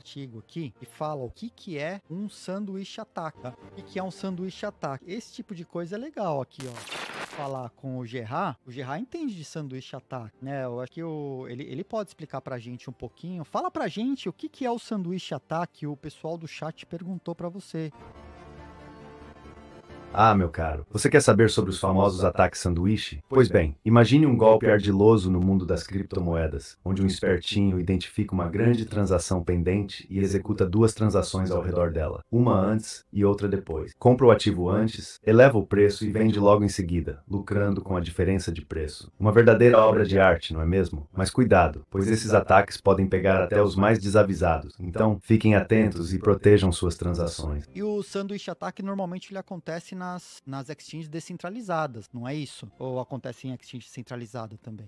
artigo aqui e fala o que, que é um sanduíche ataque, tá? O que, é um sanduíche ataque? Esse tipo de coisa é legal aqui, ó falar com o Gerard, o Gerard entende de sanduíche ataque, né? Eu acho que o, ele, ele pode explicar pra gente um pouquinho. Fala pra gente o que, que é o sanduíche ataque, o pessoal do chat perguntou para você. Ah, meu caro, você quer saber sobre os famosos ataques sanduíche? Pois bem, imagine um golpe ardiloso no mundo das criptomoedas, onde um espertinho identifica uma grande transação pendente e executa duas transações ao redor dela, uma antes e outra depois. Compra o ativo antes, eleva o preço e vende logo em seguida, lucrando com a diferença de preço. Uma verdadeira obra de arte, não é mesmo? Mas cuidado, pois esses ataques podem pegar até os mais desavisados. Então, fiquem atentos e protejam suas transações. E o sanduíche ataque normalmente ele acontece nas, nas exchanges descentralizadas, não é isso? Ou acontece em exchange centralizada também?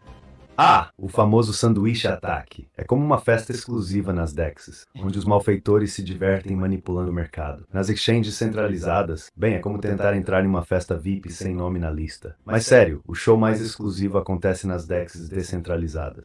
Ah, o famoso sanduíche ataque. É como uma festa exclusiva nas DEXs, onde os malfeitores se divertem manipulando o mercado. Nas exchanges centralizadas, bem, é como tentar entrar em uma festa VIP sem nome na lista. Mas sério, o show mais exclusivo acontece nas DEXs descentralizadas.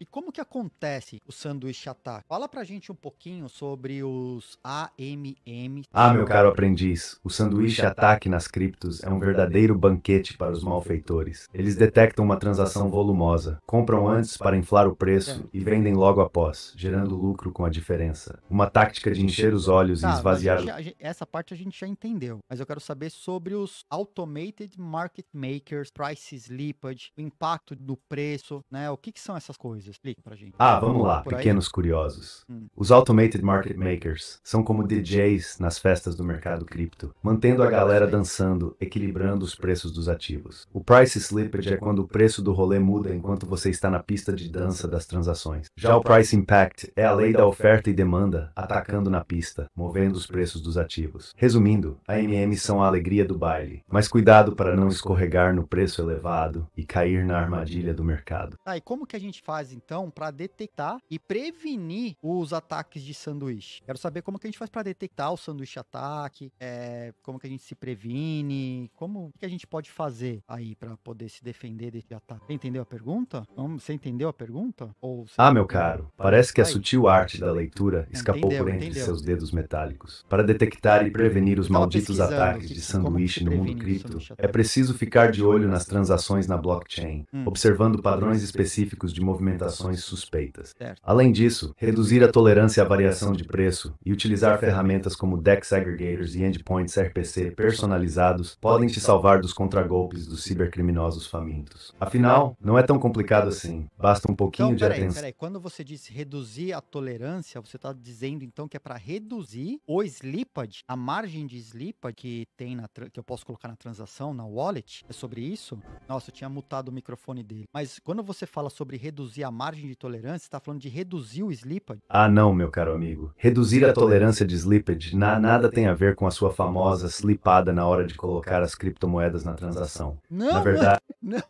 E como que acontece o sanduíche ataque? Fala pra gente um pouquinho sobre os AMM. Ah, meu caro aprendiz, o sanduíche ataque nas criptos é um verdadeiro banquete para os malfeitores. Eles detectam uma transação volumosa, compram antes para inflar o preço é. e vendem logo após, gerando lucro com a diferença. Uma tática de encher os olhos tá, e esvaziar. Já, essa parte a gente já entendeu, mas eu quero saber sobre os automated market makers, price slippage, o impacto do preço, né? O que, que são essas coisas? Explica pra gente. Ah, vamos lá, pequenos curiosos. Hum. Os Automated Market Makers são como DJs nas festas do mercado cripto, mantendo a galera dançando, equilibrando os preços dos ativos. O price slippage é quando o preço do rolê muda enquanto você está na pista de dança das transações. Já o price impact é a lei da oferta e demanda atacando na pista, movendo os preços dos ativos. Resumindo, AMMs são a alegria do baile, mas cuidado para não escorregar no preço elevado e cair na armadilha do mercado. Ah, e como que a gente faz então, para detectar e prevenir os ataques de sanduíche. Quero saber como que a gente faz para detectar o sanduíche ataque, é, como que a gente se previne, como que a gente pode fazer aí para poder se defender desse ataque. Você entendeu a pergunta? Você entendeu a pergunta? Ou ah, meu caro, parece que a sutil arte da leitura escapou entendeu, por entre entendeu. seus dedos metálicos. Para detectar e prevenir os malditos ataques de sanduíche no mundo cripto, é preciso ficar de olho nas transações na blockchain, hum. observando padrões específicos de movimentação importações suspeitas. Certo. Além disso, reduzir a tolerância à variação de preço e utilizar ferramentas como DEX aggregators e endpoints RPC personalizados podem te salvar dos contragolpes dos cibercriminosos famintos. Afinal, não é tão complicado assim. Basta um pouquinho então, de peraí, atenção. Peraí. Quando você disse reduzir a tolerância, você está dizendo então que é para reduzir o slippage, a margem de slippage que tem na que eu posso colocar na transação, na wallet? É sobre isso? Nossa, eu tinha mutado o microfone dele. Mas quando você fala sobre reduzir a margem de tolerância, está falando de reduzir o slippage? Ah, não, meu caro amigo. Reduzir a tolerância de slippage na, nada tem a ver com a sua famosa slipada na hora de colocar as criptomoedas na transação. Não, na verdade. Não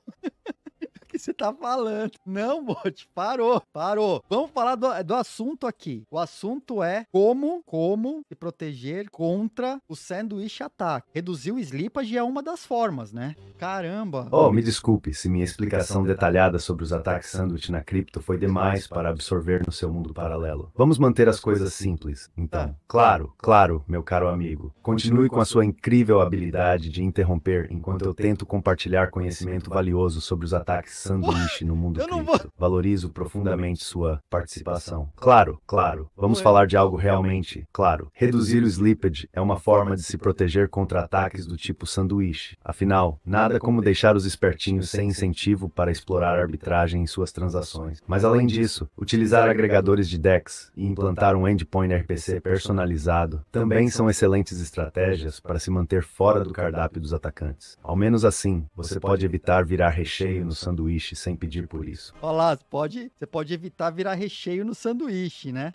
você tá falando. Não, Bote, parou, parou. Vamos falar do, do assunto aqui. O assunto é como, como se proteger contra o sanduíche ataque. Reduzir o slippage é uma das formas, né? Caramba. Oh, me desculpe se minha explicação detalhada sobre os ataques sanduíche na cripto foi demais para absorver no seu mundo paralelo. Vamos manter as coisas simples, então. Tá. Claro, claro, meu caro amigo. Continue com a sua incrível habilidade de interromper enquanto eu tento compartilhar conhecimento valioso sobre os ataques sanduíche sanduíche no mundo cripto. Vou... Valorizo profundamente sua participação. Claro, claro. Vamos é falar de algo realmente claro. Reduzir o slippage é uma forma de se proteger contra ataques do tipo sanduíche. Afinal, nada é como deixar os espertinhos sem incentivo para explorar arbitragem em suas transações. Mas além disso, utilizar agregadores de DEX e implantar um endpoint RPC personalizado também são excelentes estratégias para se manter fora do cardápio dos atacantes. Ao menos assim, você pode evitar virar recheio no sanduíche sanduíche sem pedir por isso. Olá, pode, você pode evitar virar recheio no sanduíche, né?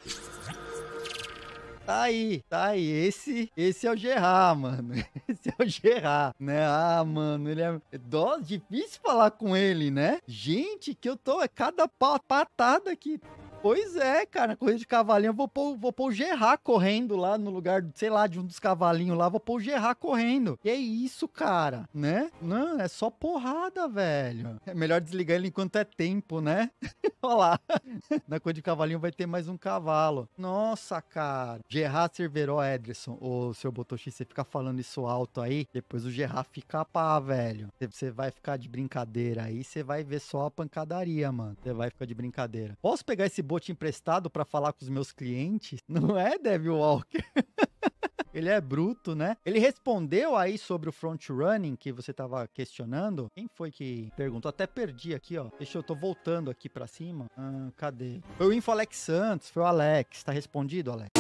Tá aí, tá aí. Esse, esse é o Gerard, mano. Esse é o Gerard, né? Ah, mano, ele é. Dó, difícil falar com ele, né? Gente, que eu tô. É cada patada aqui. Pois é, cara, corrida de cavalinho. Eu vou pôr, vou pôr o Gerard correndo lá no lugar, sei lá, de um dos cavalinhos lá. Vou pôr o Gerard correndo. E é isso, cara, né? Não, é só porrada, velho. É melhor desligar ele enquanto é tempo, né? Olha lá. Na corrida de cavalinho vai ter mais um cavalo. Nossa, cara. Gerard Cerveró Ederson. Ô, seu Botoshi, você fica falando isso alto aí, depois o Gerard fica pá, velho. Você vai ficar de brincadeira aí, você vai ver só a pancadaria, mano. Você vai ficar de brincadeira. Posso pegar esse robot emprestado para falar com os meus clientes. Não é Devil Walker. ele é bruto, né? Ele respondeu aí sobre o front running que você tava questionando. Quem foi que perguntou? Até perdi aqui, ó. Deixa eu tô voltando aqui para cima. Ah, cadê? Foi o Info Alex Santos, foi o Alex. Tá respondido, Alex?